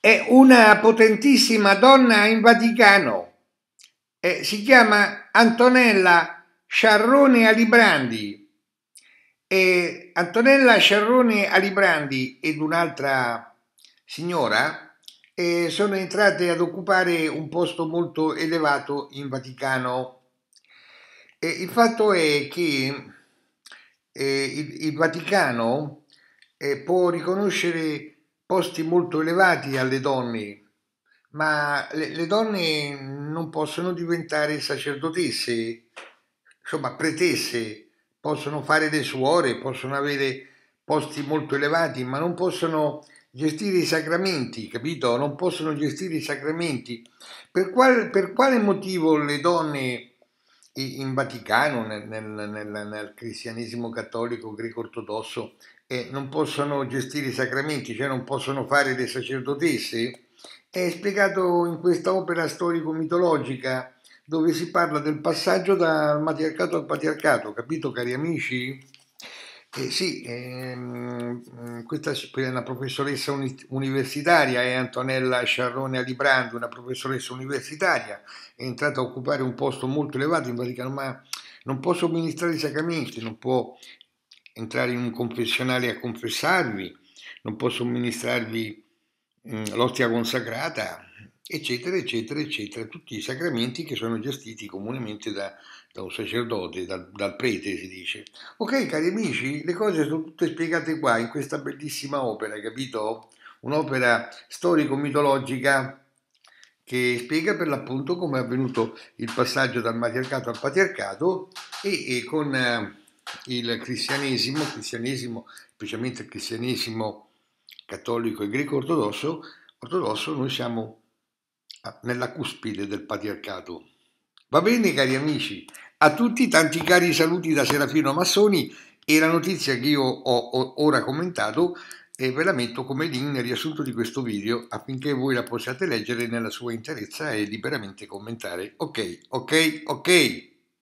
È una potentissima donna in Vaticano. Eh, si chiama Antonella Sciarrone Alibrandi. E Antonella Sciarrone Alibrandi ed un'altra signora eh, sono entrate ad occupare un posto molto elevato in Vaticano. E il fatto è che eh, il, il, Vaticano eh, può riconoscere posti molto elevati alle donne, ma le, le donne non possono diventare sacerdotesse, insomma pretesse, possono fare le suore, possono avere posti molto elevati, ma non possono gestire i sacramenti, capito? Non possono gestire i sacramenti. Per, qual, per quale motivo le donne in Vaticano, nel, nel, nel, cristianesimo cattolico greco-ortodosso, eh, non possono gestire i sacramenti, cioè non possono fare le sacerdotesse, è spiegato in questa opera storico-mitologica dove si parla del passaggio dal matriarcato al patriarcato, capito cari amici? Eh sì, ehm, mm, questa è una professoressa uni- universitaria, è Antonella Sciarrone Alibrandi, una professoressa universitaria, è entrata a occupare un posto molto elevato in Vaticano, ma non può somministrare i sacramenti, non può entrare in un confessionale a confessarvi, non può somministrarvi mh, mm, l'ostia consacrata, eccetera, eccetera, eccetera, tutti i sacramenti che sono gestiti comunemente da, da un sacerdote, dal, dal, prete si dice. Ok cari amici, le cose sono tutte spiegate qua in questa bellissima opera, capito? Un'opera storico-mitologica che spiega per l'appunto come è avvenuto il passaggio dal matriarcato al patriarcato e, e con eh, il cristianesimo, cristianesimo, specialmente il cristianesimo cattolico e greco-ortodosso, ortodosso noi siamo nella cuspide del patriarcato. Va bene, cari amici, a tutti tanti cari saluti da Serafino Massoni e la notizia che io ho, ora commentato eh, ve la metto come link nel riassunto di questo video affinché voi la possiate leggere nella sua interezza e liberamente commentare. Ok, ok, ok.